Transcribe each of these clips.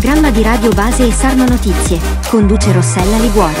programma di Radio Base e Sarno Notizie. Conduce Rossella Liguori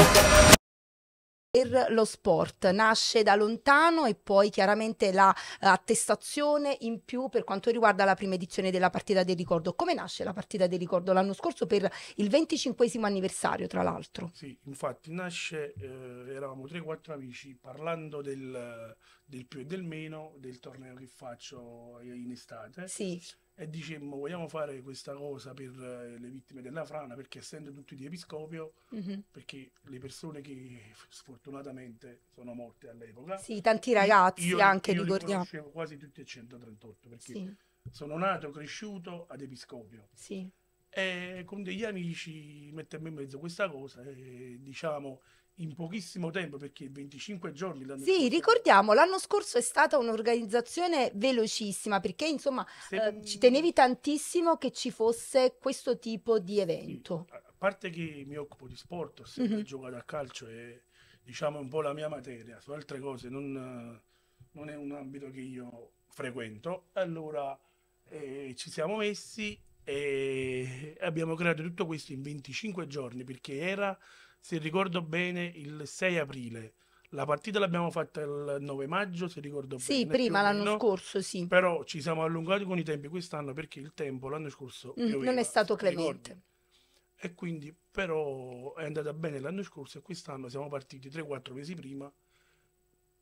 per lo sport. Nasce da lontano e poi chiaramente l'attestazione la, uh, in più per quanto riguarda la prima edizione della partita del ricordo. Come nasce la partita del ricordo l'anno scorso per il 25 anniversario, tra l'altro? Sì, infatti nasce, eh, eravamo 3-4 amici parlando del, del, più e del meno del torneo che faccio in estate. Sì e dicemmo vogliamo fare questa cosa per eh, le vittime della frana perché essendo tutti di episcopio mm-hmm. perché le persone che sfortunatamente sono morte all'epoca sì tanti ragazzi io, anche io ricordiamo li quasi tutti e 138 perché sì. sono nato cresciuto ad episcopio sì. e con degli amici mettemmo in mezzo questa cosa e diciamo in pochissimo tempo, perché 25 giorni l'anno Sì, scorso. ricordiamo, l'anno scorso è stata un'organizzazione velocissima, perché insomma Se... eh, ci tenevi tantissimo che ci fosse questo tipo di evento. Sì. A parte che mi occupo di sport, ho sempre mm-hmm. giocato a calcio e diciamo un po' la mia materia, su altre cose non, non è un ambito che io frequento, allora eh, ci siamo messi e abbiamo creato tutto questo in 25 giorni perché era se ricordo bene, il 6 aprile. La partita l'abbiamo fatta il 9 maggio, se ricordo bene. Sì, prima l'anno scorso, sì. Però ci siamo allungati con i tempi quest'anno perché il tempo l'anno scorso pioveva, mm, non è stato clemente. E quindi però è andata bene l'anno scorso e quest'anno siamo partiti 3-4 mesi prima.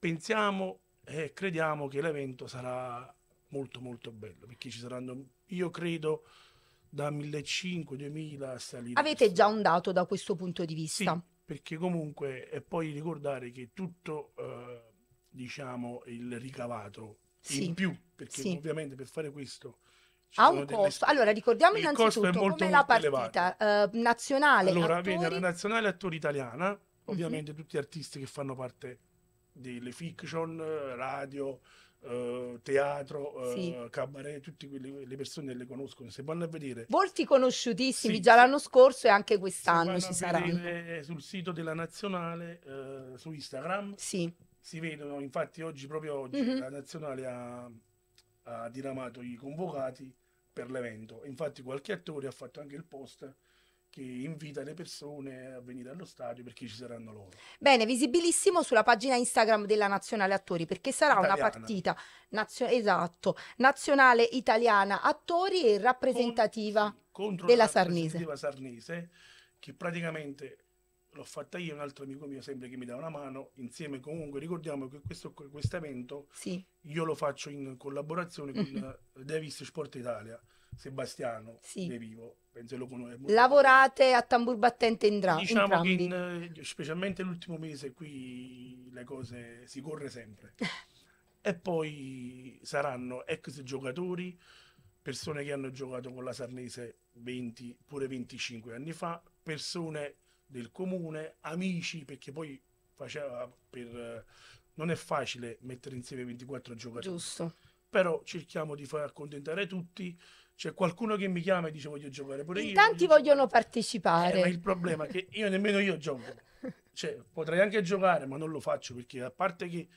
Pensiamo e crediamo che l'evento sarà molto molto bello perché ci saranno, io credo, da 1.500-2.000 a salire. Avete già un dato da questo punto di vista? Sì, perché comunque è poi ricordare che tutto eh, diciamo il ricavato sì. in più, perché sì. ovviamente per fare questo ha un costo. Allora ricordiamo il innanzitutto come la partita eh, nazionale. Allora attori... viene la nazionale attore italiana, mhm. ovviamente mm-hmm. tutti gli artisti che fanno parte delle fiction, radio, eh, teatro, sì. eh, cabaret, tutte quelle, le persone le conoscono, se vanno a vedere. Volti conosciutissimi sì, già l'anno scorso e anche quest'anno ci saranno. Eh, sul sito della Nazionale, eh, su Instagram, sì. si vedono, infatti oggi, proprio oggi, mm-hmm. la Nazionale ha, ha diramato i convocati per l'evento. Infatti qualche attore ha fatto anche il post che invita le persone a venire allo stadio perché ci saranno loro. Bene, visibilissimo sulla pagina Instagram della Nazionale Attori perché sarà italiana. una partita nazio- esatto, nazionale italiana attori e rappresentativa Con, sì, della rappresentativa Sarnese. Sarnese che praticamente l'ho fatta io, un altro amico mio sempre che mi dà una mano, insieme comunque ricordiamo che questo evento sì. io lo faccio in collaborazione con Davis Sport Italia Sebastiano sì. De Vivo. Lavorate a tambur battente in dra- diciamo entrambi. che in, eh, specialmente l'ultimo mese qui le cose si corre sempre. e poi saranno ex giocatori, persone che hanno giocato con la Sarnese 20, pure 25 anni fa, persone del comune, amici, perché poi faceva per... Non è facile mettere insieme 24 giocatori. Giusto. Però cerchiamo di far accontentare tutti c'è qualcuno che mi chiama e dice voglio giocare pure in io. Tanti vogliono giocare. Eh, partecipare. Eh, ma il problema è che io nemmeno io gioco. Cioè, potrei anche giocare, ma non lo faccio perché a parte che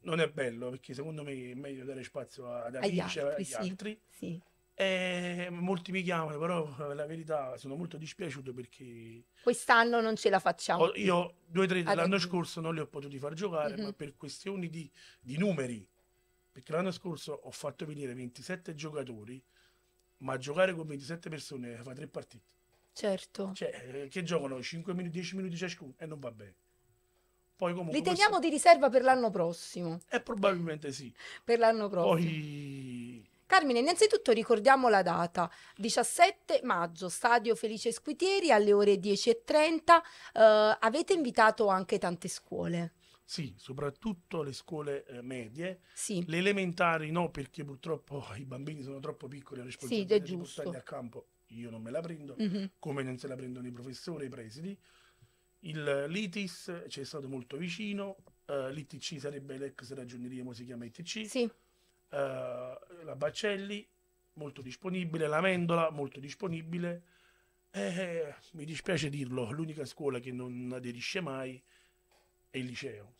non è bello, perché secondo me è meglio dare spazio ad amici, eh, agli altri. Agli sì, altri. Sì. Eh, molti mi chiamano, però eh, la verità sono molto dispiaciuto perché quest'anno non ce la facciamo. io due o tre dell'anno scorso non li ho potuti far giocare, mm-hmm. ma per questioni di, di numeri, perché l'anno scorso ho fatto venire 27 giocatori ma giocare con 27 persone fa tre partite. Certo. Cioè, eh, che giocano 5 minuti, 10 minuti ciascuno e non va bene. Poi comunque... Li teniamo questo... di riserva per l'anno prossimo. Eh, probabilmente sì. per l'anno prossimo. Poi... Carmine, innanzitutto ricordiamo la data, 17 maggio, stadio Felice Squitieri alle ore 10.30. Uh, eh, avete invitato anche tante scuole. Sì, soprattutto le scuole eh, medie. Sì. Le elementari no, perché purtroppo i bambini sono troppo piccoli a responsabilità sì, di portarli a campo. Io non me la prendo, mm-hmm. come non se la prendono i professori, i presidi. Il eh, l'ITIS ci è stato molto vicino, uh, eh, l'ITC sarebbe l'ex ragioneria, ma si chiama ITC. Sì. Uh, la Baccelli, molto disponibile, la Mendola, molto disponibile. Eh, mi dispiace dirlo, l'unica scuola che non aderisce mai e il liceo.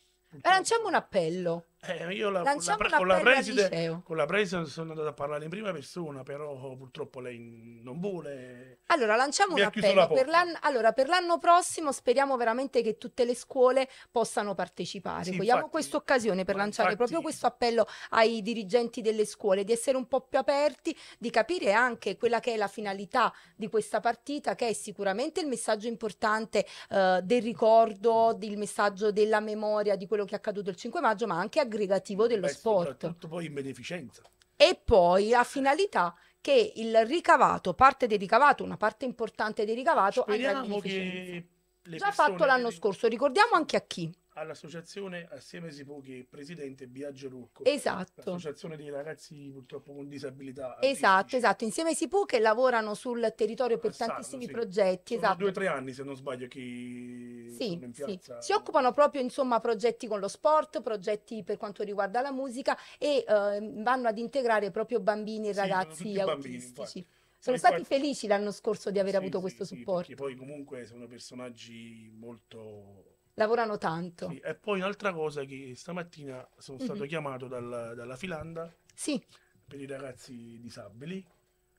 Lanciamo un appello eh, io la, la, con, la preside, con, la preside, sono andato a parlare in prima persona, però purtroppo lei non vuole. Allora, lanciamo Mi un appello. Per l'anno, allora, per l'anno prossimo speriamo veramente che tutte le scuole possano partecipare. Sì, Vogliamo questa occasione per lanciare infatti, proprio questo appello ai dirigenti delle scuole, di essere un po' più aperti, di capire anche quella che è la finalità di questa partita, che è sicuramente il messaggio importante eh, del ricordo, del messaggio della memoria di quello che è accaduto il 5 maggio, ma anche a aggregativo dello Beh, sport. Soprattutto poi in beneficenza. E poi a finalità che il ricavato, parte del ricavato, una parte importante del ricavato Speriamo andrà in beneficenza. Già fatto l'anno scorso, ricordiamo anche a chi all'associazione Assieme si può che presidente Biagio Rucco. Esatto. L'associazione dei ragazzi purtroppo con disabilità. Esatto, esatto. Insieme si può che lavorano sul territorio per Assano, tantissimi sì. progetti. Sono esatto. due o tre anni se non sbaglio che sì, sì. Si occupano proprio insomma progetti con lo sport, progetti per quanto riguarda la musica e eh, vanno ad integrare proprio bambini e sì, ragazzi autistici. Bambini, sono stati felici l'anno scorso di aver avuto questo supporto. Perché poi comunque sono personaggi molto lavorano tanto. Sì, e poi un'altra cosa che stamattina sono stato mm-hmm. chiamato dal, dalla Filanda sì. per i ragazzi disabili,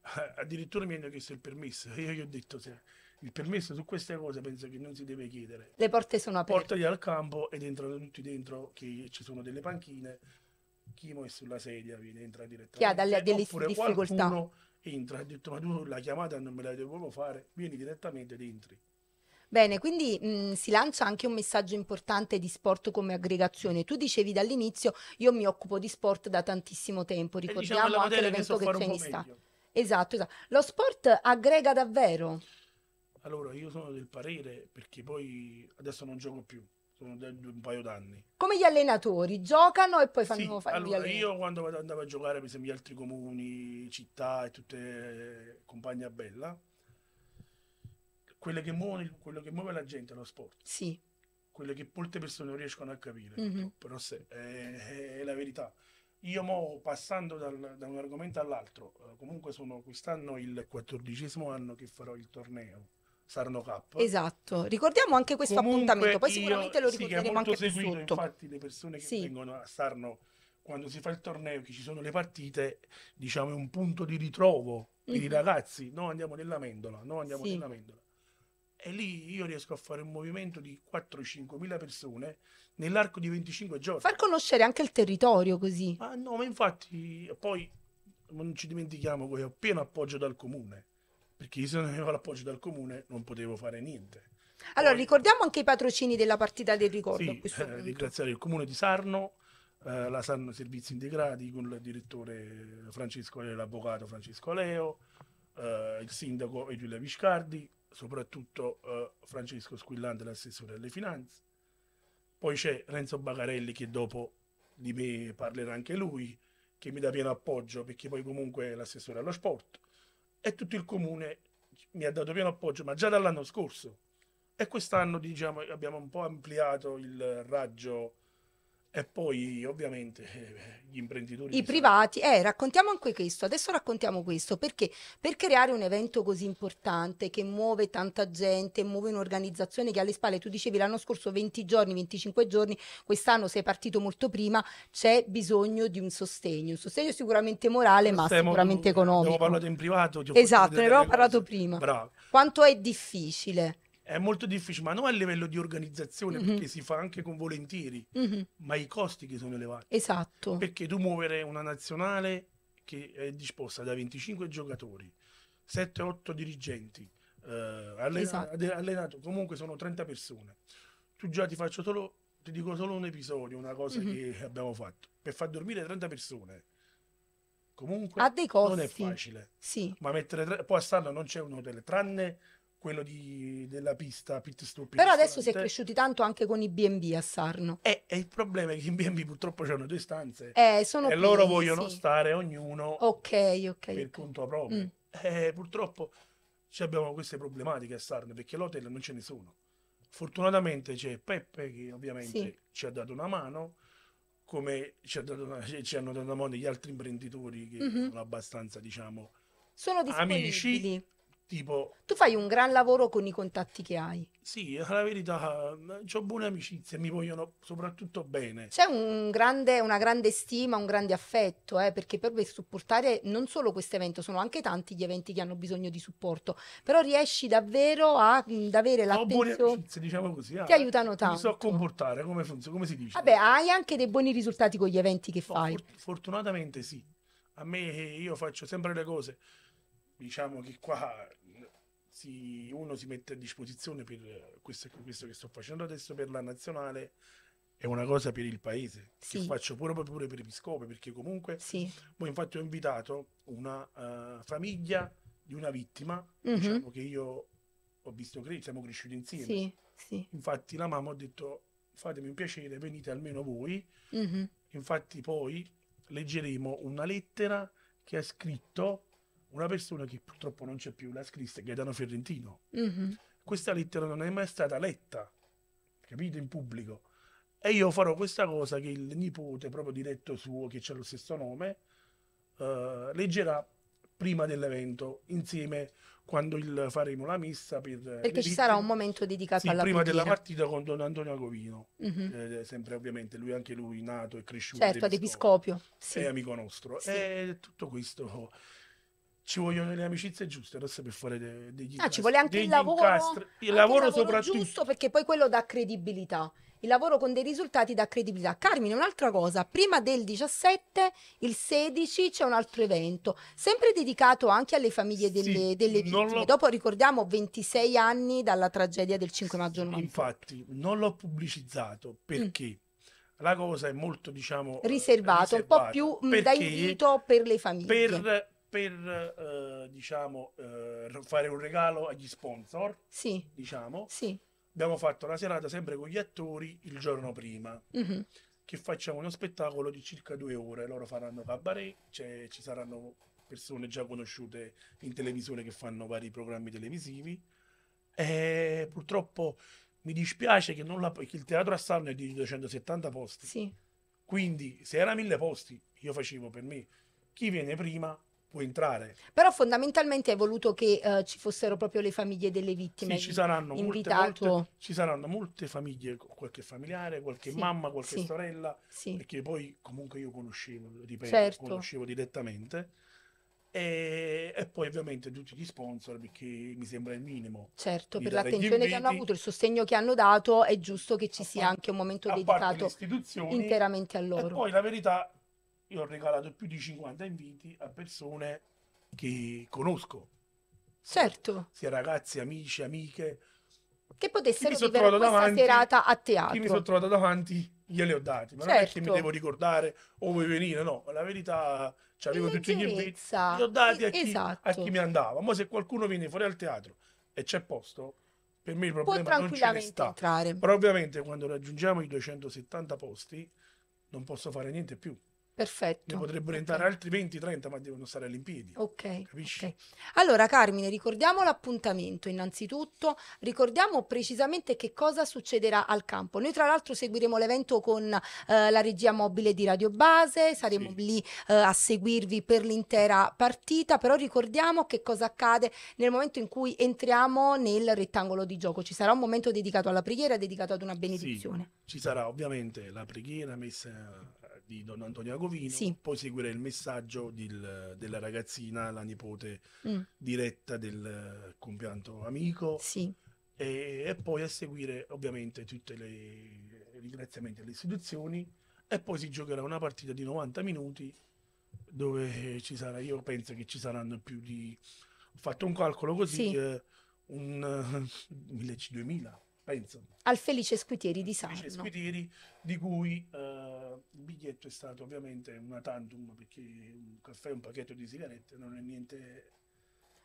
addirittura mi hanno chiesto il permesso, io gli ho detto se il permesso su queste cose penso che non si deve chiedere. Le porte sono aperte. Portali al campo ed entrano tutti dentro, che ci sono delle panchine, chi è sulla sedia viene, entra direttamente. Chi ha dalle, delle Oppure difficoltà. entra ha detto ma tu la chiamata non me la devo fare, vieni direttamente ed entri. Bene, quindi mh, mhmm, si lancia anche un messaggio importante di sport come aggregazione. Tu dicevi dall'inizio, io mi occupo di sport da tantissimo tempo, diciamo ricordiamo diciamo anche l'evento che, so che c'è in Italia. Esatto, esatto. Lo sport aggrega davvero? Allora, io sono del parere, perché poi adesso non gioco più, sono da un paio d'anni. Come gli allenatori, giocano e poi fanno sì, allora, io quando andavo a giocare, per esempio, gli altri comuni, città e tutte compagnia bella, quello che, muove, quello che muove la gente è lo sport. Sì. Quello che molte persone non riescono a capire, mm-hmm. però se, è, è, la verità. Io mo, passando dal, da un argomento all'altro, eh, comunque sono quest'anno il quattordicesimo anno che farò il torneo. Sarno Cup. Esatto, ricordiamo anche questo Comunque appuntamento, poi sicuramente io, lo ricorderemo sì, anche seguito, più sotto. Infatti le persone che sì. vengono a Sarno quando si fa il torneo, che ci sono le partite, diciamo è un punto di ritrovo mm-hmm. per i mm-hmm. ragazzi, no andiamo nella mendola, no andiamo sì. nella mendola e lì io riesco a fare un movimento di 4-5 mila persone nell'arco di 25 giorni. Far conoscere anche il territorio così. Ma no, ma infatti poi non ci dimentichiamo che ho pieno appoggio dal comune, perché se non avevo l'appoggio dal comune non potevo fare niente. Allora poi... ricordiamo anche i patrocini della partita del ricordo. Sì, eh, ringraziare il comune di Sarno, eh, la Sarno Servizi Integrati con il direttore Francesco Leo, l'avvocato Francesco Leo, eh, il sindaco Giulia Viscardi, soprattutto eh, Francesco Squillante, l'assessore alle finanze. Poi c'è Renzo Bagarelli che dopo di me parlerà anche lui, che mi dà pieno appoggio perché poi comunque è l'assessore allo sport. E tutto il comune mi ha dato pieno appoggio, ma già dall'anno scorso. E quest'anno diciamo, abbiamo un po' ampliato il raggio e poi ovviamente eh, gli imprenditori. I privati, eh, raccontiamo anche questo, adesso raccontiamo questo perché per creare un evento così importante che muove tanta gente, muove un'organizzazione che alle spalle, tu dicevi l'anno scorso 20 giorni, 25 giorni, quest'anno sei partito molto prima, c'è bisogno di un sostegno, un sostegno sicuramente morale ma Stiamo, sicuramente economico. Abbiamo parlato in privato. Ti ho esatto, ne avevo parlato prima. Bravo. Quanto è difficile è molto difficile, ma non a livello di organizzazione, mm-hmm. perché si fa anche con volentieri, mm-hmm. ma i costi che sono elevati. Esatto. Perché tu muovere una nazionale che è disposta da 25 giocatori, 7-8 dirigenti, eh, allena- esatto. allenato, comunque sono 30 persone. Tu già ti faccio solo, ti dico solo un episodio, una cosa mm-hmm. che abbiamo fatto, per far dormire 30 persone comunque ha dei costi. non è facile. Sì. Ma mettere tre, poi a Sarno non c'è un hotel, tranne quello di, della pista pit stop. Però adesso si è cresciuti tanto anche con i B&B a Sarno. E, e il problema è che i B&B purtroppo hanno due stanze eh, sono e pieni, loro vogliono sì. stare ognuno okay, okay, per conto proprio. Mm. Eh, purtroppo abbiamo queste problematiche a Sarno perché l'hotel non ce ne sono. Fortunatamente c'è Peppe che ovviamente sì. ci ha dato una mano, come ci, ha dato una, ci hanno dato una mano gli altri imprenditori che mm-hmm. sono abbastanza, diciamo, sono amici Tipo, tu fai un gran lavoro con i contatti che hai. Sì, la verità, ho buone amicizie, mi vogliono soprattutto bene. C'è un grande, una grande stima, un grande affetto, eh, perché per supportare non solo questo evento, sono anche tanti gli eventi che hanno bisogno di supporto, però riesci davvero a, ad avere la... Ho buone amicizie, diciamo così. Ah, ti aiutano tanto. Mi so comportare, come, funziona, come si dice. Vabbè, hai anche dei buoni risultati con gli eventi che no, fai. For fortunatamente sì. A me eh, io faccio sempre le cose diciamo che qua si, uno si mette a disposizione per questo, questo, che sto facendo adesso per la nazionale è una cosa per il paese sì. che faccio pure, pure per episcopi perché comunque sì. poi infatti ho invitato una uh, famiglia di una vittima mm-hmm. diciamo che io ho visto che siamo cresciuti insieme sì, sì. infatti la mamma ha detto fatemi un piacere venite almeno voi mm-hmm. infatti poi leggeremo una lettera che ha scritto una persona che purtroppo non c'è più, la scrisse Gaetano Ferrentino. Mm-hmm. Questa lettera non è mai stata letta, capito, in pubblico. E io farò questa cosa che il nipote, proprio diretto suo, che c'è lo stesso nome, eh, leggerà prima dell'evento, insieme quando il, faremo la messa. Per eh, Perché ci sarà un momento dedicato sì, alla prima putina. della partita con Don Antonio Agovino, mm-hmm. Eh, eh, sempre ovviamente lui, anche lui nato e cresciuto. Certo, ad Episcopio. Sì. È amico nostro. Sì. E eh, tutto questo ci vogliono le amicizie giuste, adesso per fare degli de incastri. No, ci vuole anche il lavoro, incastri, il, anche lavoro il lavoro soprattutto. giusto perché poi quello dà credibilità. Il lavoro con dei risultati dà credibilità. Carmine, un'altra cosa, prima del 17, il 16 c'è un altro evento, sempre dedicato anche alle famiglie delle, sì, delle vittime. Dopo ricordiamo 26 anni dalla tragedia del 5 maggio 90. Infatti, non l'ho pubblicizzato mm. perché mm la cosa è molto, diciamo, eh, riservato, un po' più mm, da invito per le famiglie. Per, per eh, diciamo, eh, fare un regalo agli sponsor, sì. diciamo, sì. abbiamo fatto la serata sempre con gli attori il giorno prima. Mm-hmm. Che facciamo uno spettacolo di circa due ore. Loro faranno cabaret, cioè, ci saranno persone già conosciute in televisione che fanno vari programmi televisivi. E purtroppo mi dispiace che, non la, che, il teatro a Sarno è di 270 posti. Sì. Quindi se era mille posti, io facevo per me. Chi viene prima può entrare. Però fondamentalmente hai voluto che uh, ci fossero proprio le famiglie delle vittime. Sì, ci saranno, invitato... molte, molte, ci saranno molte famiglie, qualche familiare, qualche sì, mamma, qualche sì, sorella, sì. perché poi comunque io conoscevo, ripeto, certo. conoscevo direttamente. E, e, poi ovviamente tutti gli sponsor perché mi sembra il minimo. Certo, per l'attenzione che hanno avuto, il sostegno che hanno dato, è giusto che ci sia parte, anche un momento dedicato interamente a loro. E poi la verità io ho regalato più di 50 inviti a persone che conosco. Certo. Sia ragazzi, amici, amiche. Che potessero vivere questa davanti, serata a teatro. Chi mi sono trovato davanti gliele ho dati, ma certo. non è che certo. mi devo ricordare o oh, vuoi venire, no, la verità ci avevo tutti gli inviti, li ho dati a chi, a esatto. chi mi andava. Ma se qualcuno viene fuori al teatro e c'è posto, per me il problema non ce ne sta. Entrare. Però ovviamente quando raggiungiamo i 270 posti non posso fare niente più. Perfetto. Ne potrebbero entrare altri 20-30, ma devono stare all'impiedi. Okay, ok. Allora, Carmine, ricordiamo l'appuntamento innanzitutto, ricordiamo precisamente che cosa succederà al campo. Noi, tra l'altro, seguiremo l'evento con eh, la regia mobile di Radio Base, saremo sì. lì eh, a seguirvi per l'intera partita, però ricordiamo che cosa accade nel momento in cui entriamo nel rettangolo di gioco. Ci sarà un momento dedicato alla preghiera, dedicato ad una benedizione. Sì, ci sarà ovviamente la preghiera messa di Don Antonio Agovino, sì. poi seguirà il messaggio del, della ragazzina, la nipote mm. diretta del compianto amico. Sì. E, e, poi a seguire ovviamente tutti i ringraziamenti alle istituzioni e poi si giocherà una partita di 90 minuti dove ci sarà, io penso che ci saranno più di, ho fatto un calcolo così, sì. eh, un uh, 2000 penso. Al Felice Squitieri di Sarno. Felice Squitieri, di cui eh, il biglietto è stato ovviamente una tantum, perché un caffè, e un pacchetto di sigarette non è niente...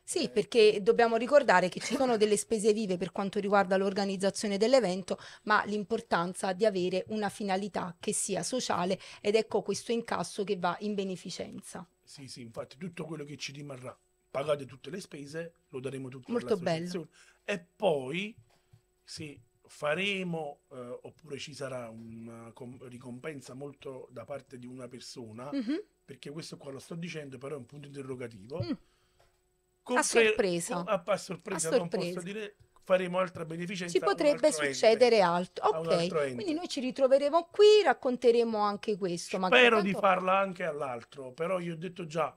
Sì, eh, perché dobbiamo ricordare che ci sono delle spese vive per quanto riguarda l'organizzazione dell'evento, ma l'importanza di avere una finalità che sia sociale ed ecco questo incasso che va in beneficenza. Sì, sì, infatti tutto quello che ci rimarrà, pagate tutte le spese, lo daremo tutto Molto bello. E poi se faremo eh, oppure ci sarà una com- ricompensa molto da parte di una persona, mm-hmm. perché questo qua lo sto dicendo, però è un punto interrogativo. Mm. Compre- a sorpresa. A, a sorpresa, a non posso dire faremo altra beneficenza. Ci potrebbe succedere altro. Ok, quindi noi ci ritroveremo qui, racconteremo anche questo. Spero di farla anche all'altro, però io ho detto già,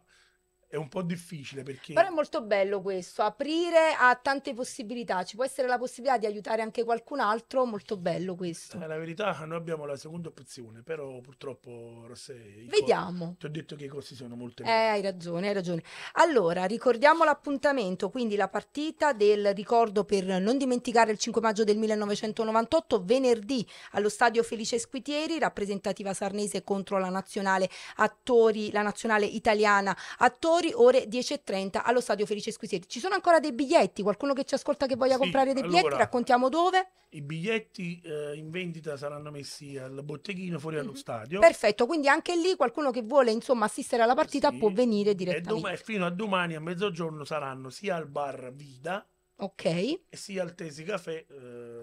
è un po' difficile perché... Però è molto bello questo, aprire a tante possibilità, ci può essere la possibilità di aiutare anche qualcun altro, molto bello questo. Eh, la verità, noi abbiamo la seconda opzione, però purtroppo, Rossè... Vediamo. Co- ti ho detto che i costi sono molto... Eh, hai ragione, hai ragione. Allora, ricordiamo l'appuntamento, quindi la partita del ricordo per non dimenticare il 5 maggio del 1998, venerdì allo stadio Felice Squitieri, rappresentativa sarnese contro la nazionale attori, la nazionale italiana attori giocatori, ore 10.30 allo stadio Felice Squisiti. Ci sono ancora dei biglietti? Qualcuno che ci ascolta che voglia sì, comprare dei allora, biglietti? Raccontiamo dove? I biglietti eh, in vendita saranno messi al botteghino fuori mm-hmm. allo mhm. stadio. Perfetto, quindi anche lì qualcuno che vuole insomma assistere alla partita sì. può venire direttamente. E, dom- fino a domani a mezzogiorno saranno sia al bar Vida. Ok. E sia al Tesi Café. Eh,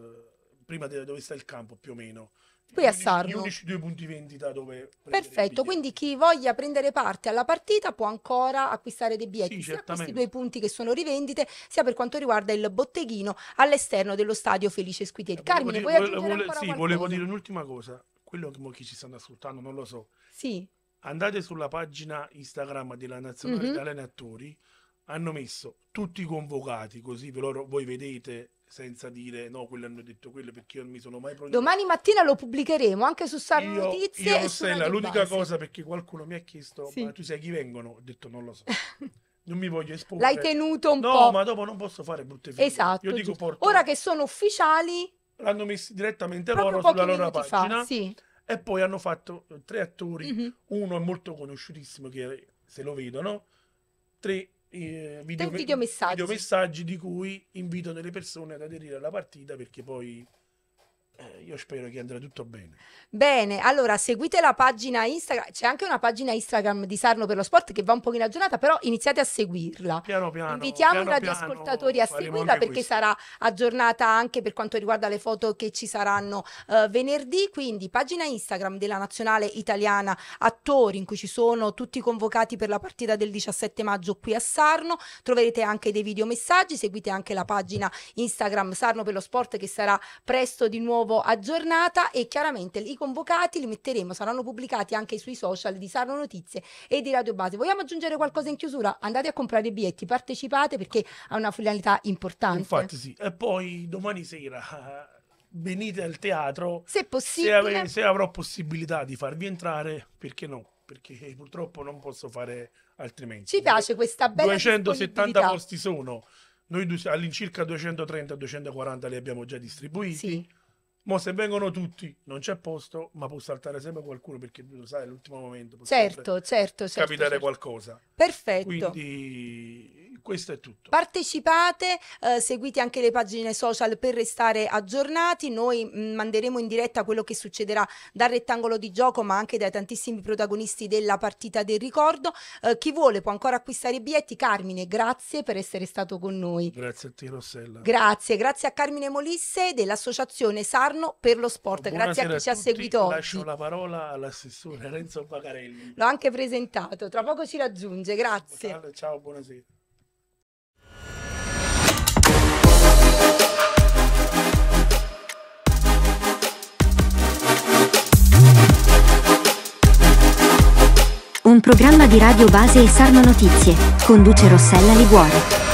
prima di dove sta il campo più o meno. Qui a Sarno. Gli unici due punti vendita dove... Perfetto, quindi chi voglia prendere parte alla partita può ancora acquistare dei biglietti, sì, sia questi due punti che sono rivendite, sia per quanto riguarda il botteghino all'esterno dello stadio Felice Squitieri. Eh, Carmine, dire, vuoi vole, vole, Sì, qualcosa? volevo dire un'ultima cosa, quello che ci stanno ascoltando non lo so. Sì. Andate sulla pagina Instagram della Nazionale mm-hmm. Italiana Attori, hanno messo tutti i convocati, così ve loro, voi vedete senza dire no, quello hanno detto quello perché io non mi sono mai pronunciato. Domani mattina lo pubblicheremo anche su Star io, Notizie. Io, Rossella, l'unica base. cosa perché qualcuno mi ha chiesto sì. ma tu sai chi vengono? Ho detto non lo so. non mi voglio esporre. L'hai tenuto un no, po'. No, ma dopo non posso fare brutte figure. Esatto. Io dico porto... Ora che sono ufficiali l'hanno messi direttamente loro sulla loro pagina. Fa, sì. E poi hanno fatto eh, tre attori, mm-hmm. uno è molto conosciutissimo che se lo vedono, tre eh, video, videomessaggi. videomessaggi di cui invito delle persone ad aderire alla partita perché poi eh, io spero che andrà tutto bene. Bene, allora seguite la pagina Instagram, c'è anche una pagina Instagram di Sarno per lo sport che va un pochino aggiornata, però iniziate a seguirla. Piano piano. Invitiamo piano, i radioascoltatori piano, a seguirla perché questo. sarà aggiornata anche per quanto riguarda le foto che ci saranno uh, venerdì, quindi pagina Instagram della Nazionale Italiana Attori in cui ci sono tutti convocati per la partita del 17 maggio qui a Sarno, troverete anche dei videomessaggi, seguite anche la pagina Instagram Sarno per lo sport che sarà presto di nuovo nuovo, aggiornata e chiaramente i convocati li metteremo, saranno pubblicati anche sui social di Sarno Notizie e di Radio Base. Vogliamo aggiungere qualcosa in chiusura? Andate a comprare i biglietti, partecipate perché ha una finalità importante. Infatti sì, e poi domani sera eh, venite al teatro se possibile se, ave- se avrò possibilità di farvi entrare perché no perché purtroppo non posso fare altrimenti ci piace questa bella 270 posti sono noi all'incirca 230-240 li abbiamo già distribuiti sì Mo se vengono tutti non c'è posto, ma può saltare sempre qualcuno perché lo sai, all'ultimo momento può certo, certo, certo, certo, capitare certo. qualcosa. Perfetto. Quindi questo è tutto. Partecipate, eh, seguite anche le pagine social per restare aggiornati. Noi mm, manderemo in diretta quello che succederà dal rettangolo di gioco, ma anche dai tantissimi protagonisti della partita del ricordo. Eh, chi vuole può ancora acquistare i biglietti. Carmine, grazie per essere stato con noi. Grazie a te, Rossella. Grazie, grazie a Carmine Molisse dell'associazione SAR Locarno per lo sport. Buonasera Grazie a chi ci ha seguito oggi. Lascio la parola all'assessore Renzo Bacarelli. L'ho anche presentato, tra poco ci raggiunge. Grazie. Ciao, buonasera. Un programma di Radio Base e Sarno Notizie. Conduce Rossella Liguori.